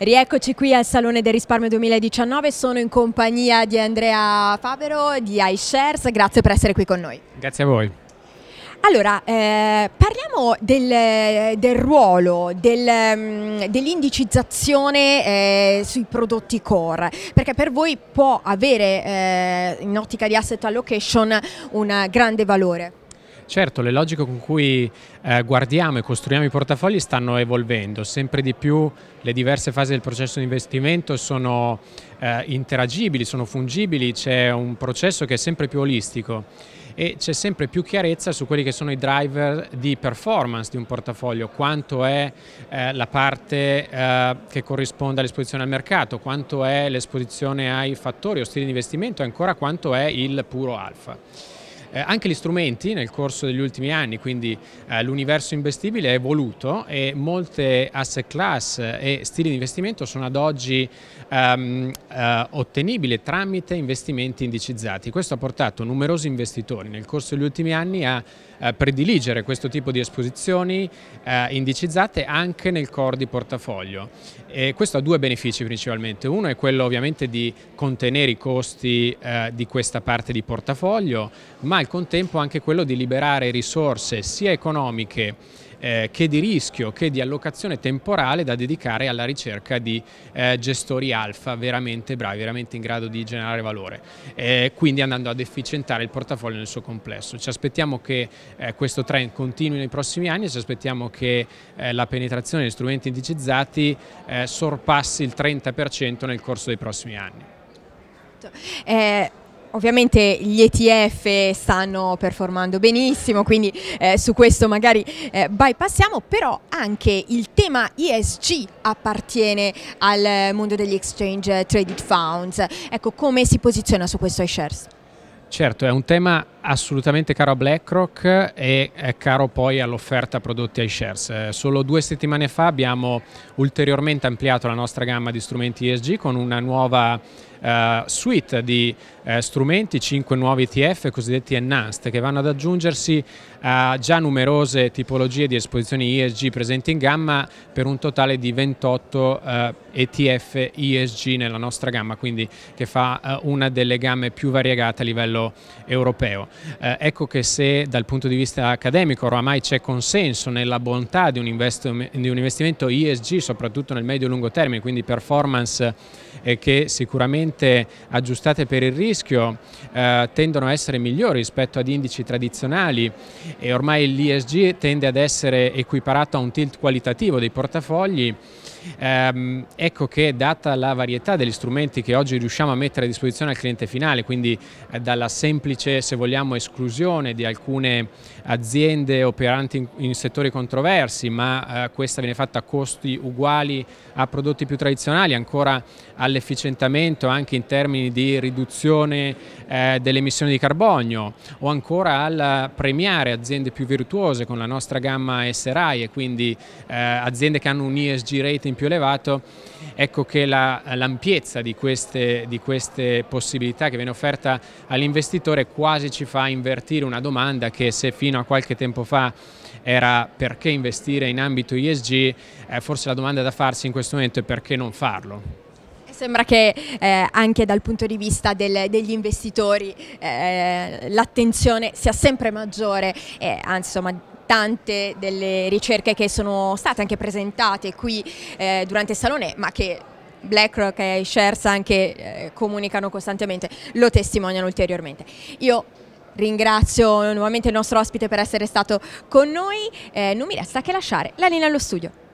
Rieccoci qui al Salone del Risparmio 2019, sono in compagnia di Andrea Favero di iShares, grazie per essere qui con noi. Grazie a voi. Allora, eh, parliamo del, del ruolo, del, mm, dell'indicizzazione eh, sui prodotti core, perché per voi può avere eh, in ottica di asset allocation un grande valore. Certo, le logiche con cui eh, guardiamo e costruiamo i portafogli stanno evolvendo, sempre di più le diverse fasi del processo di investimento sono eh, interagibili, sono fungibili, c'è un processo che è sempre più olistico e c'è sempre più chiarezza su quelli che sono i driver di performance di un portafoglio, quanto è eh, la parte eh, che corrisponde all'esposizione al mercato, quanto è l'esposizione ai fattori o stili di investimento e ancora quanto è il puro alfa. Eh, anche gli strumenti nel corso degli ultimi anni, quindi eh, l'universo investibile è evoluto e molte asset class e stili di investimento sono ad oggi ehm, eh, ottenibili tramite investimenti indicizzati. Questo ha portato numerosi investitori nel corso degli ultimi anni a eh, prediligere questo tipo di esposizioni eh, indicizzate anche nel core di portafoglio. E questo ha due benefici principalmente. Uno è quello ovviamente di contenere i costi eh, di questa parte di portafoglio, ma al contempo anche quello di liberare risorse sia economiche eh, che di rischio che di allocazione temporale da dedicare alla ricerca di eh, gestori alfa veramente bravi, veramente in grado di generare valore, eh, quindi andando ad efficientare il portafoglio nel suo complesso. Ci aspettiamo che eh, questo trend continui nei prossimi anni, ci aspettiamo che eh, la penetrazione di strumenti indicizzati eh, sorpassi il 30% nel corso dei prossimi anni. Eh, Ovviamente gli ETF stanno performando benissimo, quindi eh, su questo magari eh, bypassiamo, però anche il tema ESG appartiene al mondo degli exchange traded funds. Ecco, come si posiziona su questo iShares? Certo, è un tema assolutamente caro a BlackRock e caro poi all'offerta prodotti iShares. Eh, solo due settimane fa abbiamo ulteriormente ampliato la nostra gamma di strumenti ESG con una nuova eh, suite di eh, strumenti, 5 nuovi ETF cosiddetti enhanced, che vanno ad aggiungersi a già numerose tipologie di esposizioni ESG presenti in gamma per un totale di 28 ETF ESG nella nostra gamma, quindi che fa eh, una delle gamme più variegate a livello europeo. Eh, ecco che se dal punto di vista accademico oramai c'è consenso nella bontà di un, di un investimento ESG, soprattutto nel medio e lungo termine, quindi performance eh, che sicuramente sicuramente aggiustate per il rischio eh, tendono a essere migliori rispetto ad indici tradizionali e ormai l'ISG tende ad essere equiparato a un tilt qualitativo dei portafogli. Ehm, ecco che data la varietà degli strumenti che oggi riusciamo a mettere a disposizione al cliente finale, quindi eh, dalla semplice, se vogliamo, esclusione di alcune aziende operanti in, in settori controversi, ma eh, questa viene fatta a costi uguali a prodotti più tradizionali, ancora all'efficientamento anche in termini di riduzione eh, emissioni di carbonio o ancora al premiare aziende più virtuose con la nostra gamma SRI e quindi eh, aziende che hanno un ESG rating più elevato, ecco che l'ampiezza la, di, di queste possibilità che viene offerta all'investitore quasi ci fa invertire una domanda che se fino a qualche tempo fa era perché investire in ambito ESG, eh, forse la domanda da farsi in questo momento è perché non farlo. Sembra che eh, anche dal punto di vista del, degli investitori eh, l'attenzione sia sempre maggiore, eh, anzi insomma tante delle ricerche che sono state anche presentate qui eh, durante il salone, ma che BlackRock e Shares anche eh, comunicano costantemente, lo testimoniano ulteriormente. Io ringrazio nuovamente il nostro ospite per essere stato con noi, eh, non mi resta che lasciare la linea allo studio.